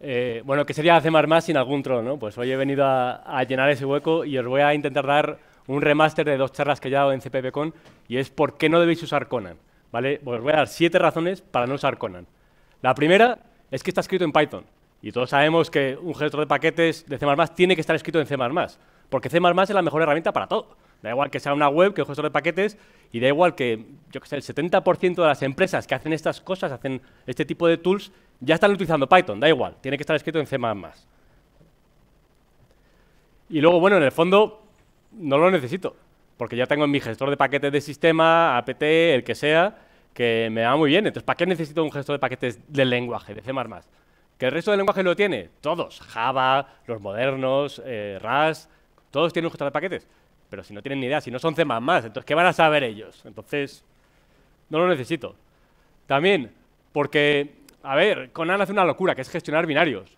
Eh, bueno, ¿qué sería C++ más sin algún troll? ¿no? Pues hoy he venido a, llenar ese hueco y os voy a intentar dar un remaster de dos charlas que he dado en CPPCon y es por qué no debéis usar Conan. ¿vale? Pues os voy a dar siete razones para no usar Conan. La primera es que está escrito en Python y todos sabemos que un gestor de paquetes de C++ tiene que estar escrito en C++, porque C++ es la mejor herramienta para todo. Da igual que sea una web, que un gestor de paquetes, y da igual que, yo que sé, el 70% de las empresas que hacen estas cosas, hacen este tipo de tools, ya están utilizando Python, da igual, tiene que estar escrito en C++. Y luego, bueno, en el fondo no lo necesito, porque ya tengo en mi gestor de paquetes de sistema, APT, el que sea, que me va muy bien. Entonces, ¿para qué necesito un gestor de paquetes de lenguaje, de C++? ¿Que el resto del lenguaje lo tiene? Todos, Java, los modernos, eh, RAS. todos tienen un gestor de paquetes. Pero si no tienen ni idea, si no son C++, entonces, ¿qué van a saber ellos? Entonces, no lo necesito. También, porque a ver, Conan hace una locura, que es gestionar binarios.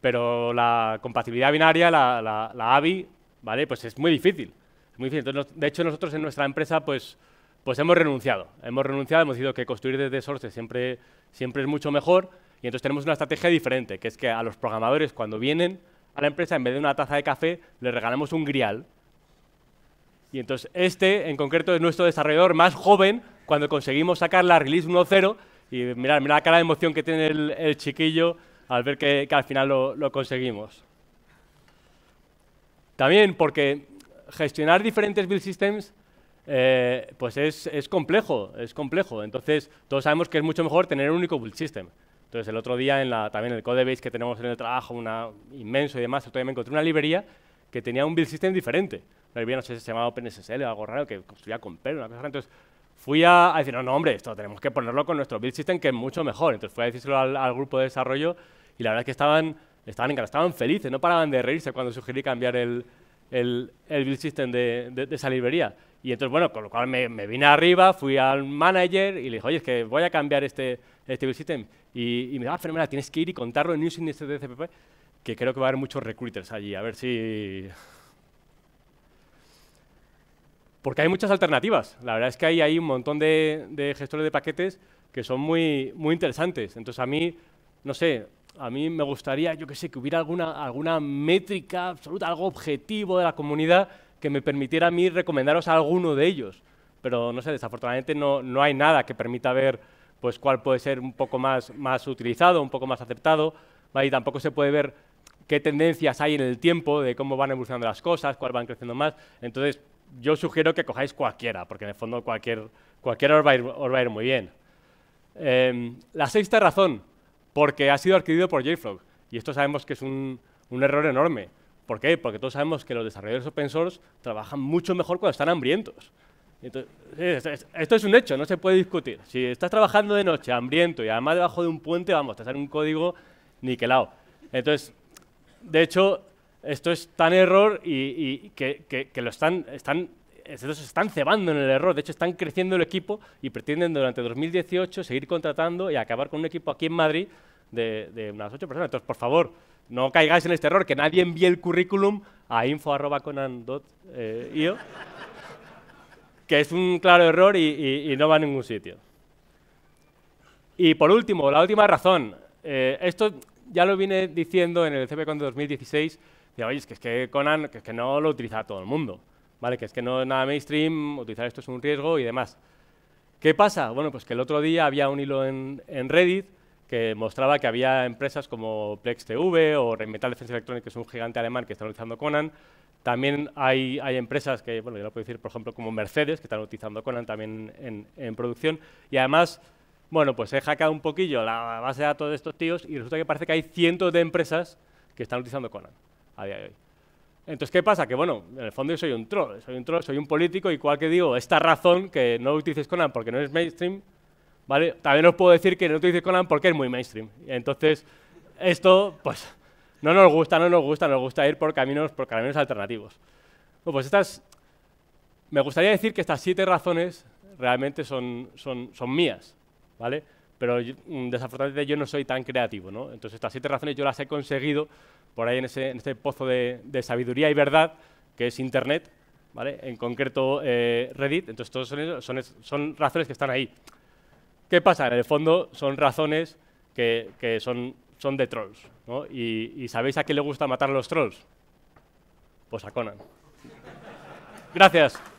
Pero la compatibilidad binaria, la, la, AVI, ¿vale? Pues es muy difícil. muy difícil. de hecho, nosotros en nuestra empresa, pues, pues hemos renunciado. Hemos renunciado, hemos dicho que construir desde source siempre, siempre es mucho mejor. Y entonces tenemos una estrategia diferente, que es que a los programadores, cuando vienen a la empresa, en vez de una taza de café, les regalamos un grial. Y entonces este, en concreto, es nuestro desarrollador más joven, cuando conseguimos sacar la release 1.0, y mirad, mirad la cara de emoción que tiene el, chiquillo al ver que, al final lo, conseguimos. También porque gestionar diferentes build systems eh, pues es, es, complejo, es complejo. Entonces, todos sabemos que es mucho mejor tener un único build system. Entonces, el otro día, en la, también en el codebase que tenemos en el trabajo, una, inmenso y demás, todavía me encontré una librería que tenía un build system diferente. La librería, no sé si se llamaba OpenSSL o algo raro, que construía con Perl, una cosa rara. Entonces, fui a, decir, no, no, hombre, esto tenemos que ponerlo con nuestro build system, que es mucho mejor. Entonces fui a decírselo al, grupo de desarrollo y la verdad es que estaban, estaban estaban felices, no paraban de reírse cuando sugerí cambiar el, el, build system de, de, esa librería. Y entonces, bueno, con lo cual me, vine arriba, fui al manager y le dije, oye, es que voy a cambiar este, este build system. Y, me dijo, ah, fenomenal, tienes que ir y contarlo en News de CPP, que creo que va a haber muchos recruiters allí, a ver si porque hay muchas alternativas. La verdad es que hay, hay un montón de, gestores de paquetes que son muy, muy interesantes. Entonces, a mí, no sé, a mí me gustaría, yo qué sé, que hubiera alguna, alguna métrica absoluta, algo objetivo de la comunidad que me permitiera a mí recomendaros a alguno de ellos. Pero, no sé, desafortunadamente no, no hay nada que permita ver pues, cuál puede ser un poco más, más utilizado, un poco más aceptado. Y tampoco se puede ver qué tendencias hay en el tiempo, de cómo van evolucionando las cosas, cuál van creciendo más. Entonces, yo sugiero que cojáis cualquiera, porque en el fondo cualquier, cualquiera os va, a ir, muy bien. Em, la sexta razón, porque ha sido adquirido por JFrog. Y esto sabemos que es un, un, error enorme. ¿Por qué? Porque todos sabemos que los desarrolladores open source trabajan mucho mejor cuando están hambrientos. esto es un hecho, no se puede discutir. Si estás trabajando de noche, hambriento y además debajo de un puente, vamos, te sale un código niquelado. Entonces, de hecho, esto es tan error y, que, que, lo están, cebando en el error. De hecho, están creciendo el equipo y pretenden durante 2018 seguir contratando y acabar con un equipo aquí en Madrid de, unas ocho personas. Entonces, por favor, no caigáis en este error, que nadie envíe el currículum a info.conan.io, eh, que es un claro error y, no va a ningún sitio. Y por último, la última razón. Eh, esto ya lo vine diciendo en el CPCon de 2016 Decía, oye, es que, es que Conan que es que no lo utiliza todo el mundo, ¿vale? que es que no es nada mainstream, utilizar esto es un riesgo y demás. ¿Qué pasa? Bueno, pues que el otro día había un hilo en, Reddit que mostraba que había empresas como Plex TV o Metal Defensa Electronics, que es un gigante alemán que está utilizando Conan. También hay, empresas que, bueno, yo lo puedo decir, por ejemplo, como Mercedes, que están utilizando Conan también en, producción. Y además, bueno, pues he hackeado un poquillo la base de datos de estos tíos y resulta que parece que hay cientos de empresas que están utilizando Conan. Entonces, ¿qué pasa? Que bueno, en el fondo yo soy un troll, soy un troll, soy un político, y que digo, esta razón que no utilices Conan porque no es mainstream, ¿vale? También os puedo decir que no utilices Conan porque es muy mainstream. Entonces, esto, pues, no nos gusta, no nos gusta, nos gusta ir por caminos, por caminos alternativos. Bueno, pues estas, me gustaría decir que estas siete razones realmente son, son, son mías, ¿vale? pero mm, desafortunadamente yo no soy tan creativo, ¿no? Entonces estas siete razones yo las he conseguido por ahí en ese, pozo de, sabiduría y verdad que es Internet, ¿vale? En concreto eh, Reddit, entonces todos son, razones que están ahí. ¿Qué pasa? En el fondo son razones que, son, de trolls, ¿no? Y, y, ¿sabéis a qué le gusta matar a los trolls? Pues a Conan. Gracias.